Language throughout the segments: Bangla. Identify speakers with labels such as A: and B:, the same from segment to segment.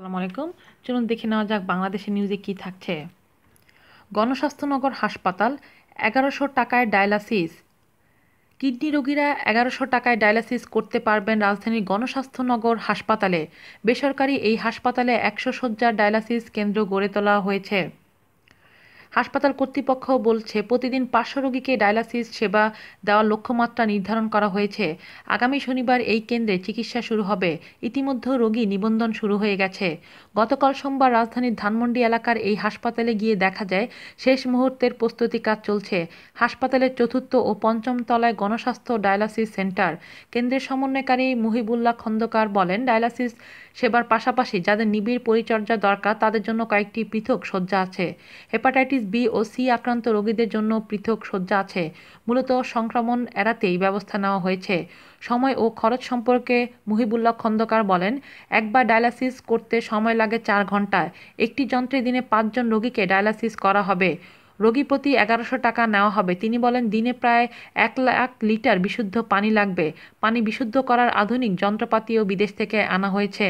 A: সালাম আলাইকুম চলুন দেখে নেওয়া যাক বাংলাদেশের নিউজে কি থাকছে গণস্বাস্থ্যনগর হাসপাতাল এগারোশো টাকায় ডায়ালাসিস কিডনি রোগীরা এগারোশো টাকায় ডায়ালাসিস করতে পারবেন রাজধানীর গণস্বাস্থ্যনগর হাসপাতালে বেসরকারি এই হাসপাতালে একশো শয্যার ডায়ালাসিস কেন্দ্র গড়ে তোলা হয়েছে হাসপাতাল কর্তৃপক্ষ বলছে প্রতিদিন পাঁচশো রোগীকে ডায়ালাসিস সেবা দেওয়ার লক্ষ্যমাত্রা নির্ধারণ করা হয়েছে আগামী শনিবার এই কেন্দ্রে চিকিৎসা শুরু হবে ইতিমধ্যে রোগী নিবন্ধন শুরু হয়ে গেছে গতকাল সোমবার রাজধানীর ধানমন্ডি এলাকার এই হাসপাতালে গিয়ে দেখা যায় শেষ মুহূর্তের প্রস্তুতি কাজ চলছে হাসপাতালের চতুর্থ ও পঞ্চম তলায় গণস্বাস্থ্য ডায়ালাসিস সেন্টার কেন্দ্রের সমন্বয়কারী মুহিবুল্লাহ খন্দকার বলেন ডায়ালাসিস সেবার পাশাপাশি যাদের নিবিড় পরিচর্যা দরকার তাদের জন্য কয়েকটি পৃথক শয্যা আছে হেপাটাইটিস বি ও সি আক্রান্ত রোগীদের জন্য পৃথক শয্যা আছে মূলত সংক্রমণ এড়াতেই ব্যবস্থা নেওয়া হয়েছে সময় ও খরচ সম্পর্কে মুহিবুল্লাহ খন্দকার বলেন একবার ডায়ালাসিস করতে সময় লাগে চার ঘন্টায় একটি যন্ত্রে দিনে পাঁচজন রোগীকে ডায়ালাসিস করা হবে রোগী প্রতি এগারোশো টাকা নেওয়া হবে তিনি বলেন দিনে প্রায় এক লাখ লিটার বিশুদ্ধ পানি লাগবে পানি বিশুদ্ধ করার আধুনিক যন্ত্রপাতিও বিদেশ থেকে আনা হয়েছে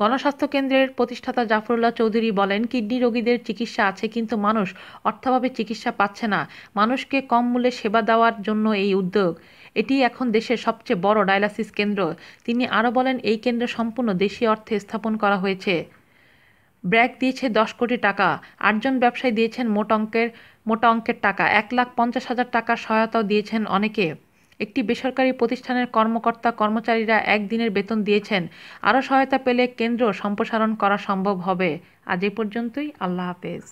A: গণস্বাস্থ্য কেন্দ্রের প্রতিষ্ঠাতা জাফরুল্লাহ চৌধুরী বলেন কিডনি রোগীদের চিকিৎসা আছে কিন্তু মানুষ অর্থাভাবে চিকিৎসা পাচ্ছে না মানুষকে কম মূল্যে সেবা দেওয়ার জন্য এই উদ্যোগ এটি এখন দেশের সবচেয়ে বড় ডায়ালাসিস কেন্দ্র তিনি আরও বলেন এই কেন্দ্র সম্পূর্ণ দেশীয় অর্থে স্থাপন করা হয়েছে ব্র্যাক দিয়েছে দশ কোটি টাকা আটজন ব্যবসায়ী দিয়েছেন মোট অঙ্কের মোটা অঙ্কের টাকা এক লাখ পঞ্চাশ হাজার টাকার সহায়তাও দিয়েছেন অনেকে একটি বেসরকারি প্রতিষ্ঠানের কর্মকর্তা কর্মচারীরা একদিনের বেতন দিয়েছেন আরও সহায়তা পেলে কেন্দ্র সম্প্রসারণ করা সম্ভব হবে আজ এ পর্যন্তই আল্লাহ হাফেজ